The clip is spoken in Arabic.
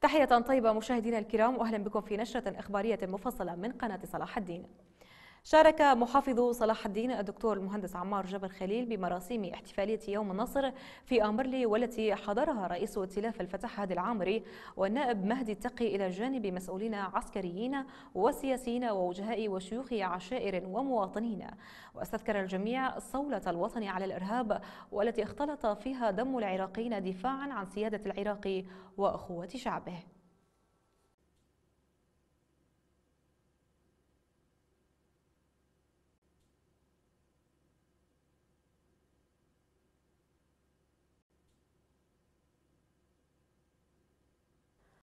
تحية طيبة مشاهدينا الكرام وأهلا بكم في نشرة إخبارية مفصلة من قناة صلاح الدين شارك محافظ صلاح الدين الدكتور المهندس عمار جبر خليل بمراسيم احتفالية يوم النصر في أمرلي والتي حضرها رئيس ائتلاف الفتح هادي العامري والنائب مهدي التقي إلى جانب مسؤولين عسكريين وسياسيين ووجهاء وشيوخ عشائر ومواطنين واستذكر الجميع صولة الوطن على الإرهاب والتي اختلط فيها دم العراقيين دفاعا عن سيادة العراق وأخوة شعبه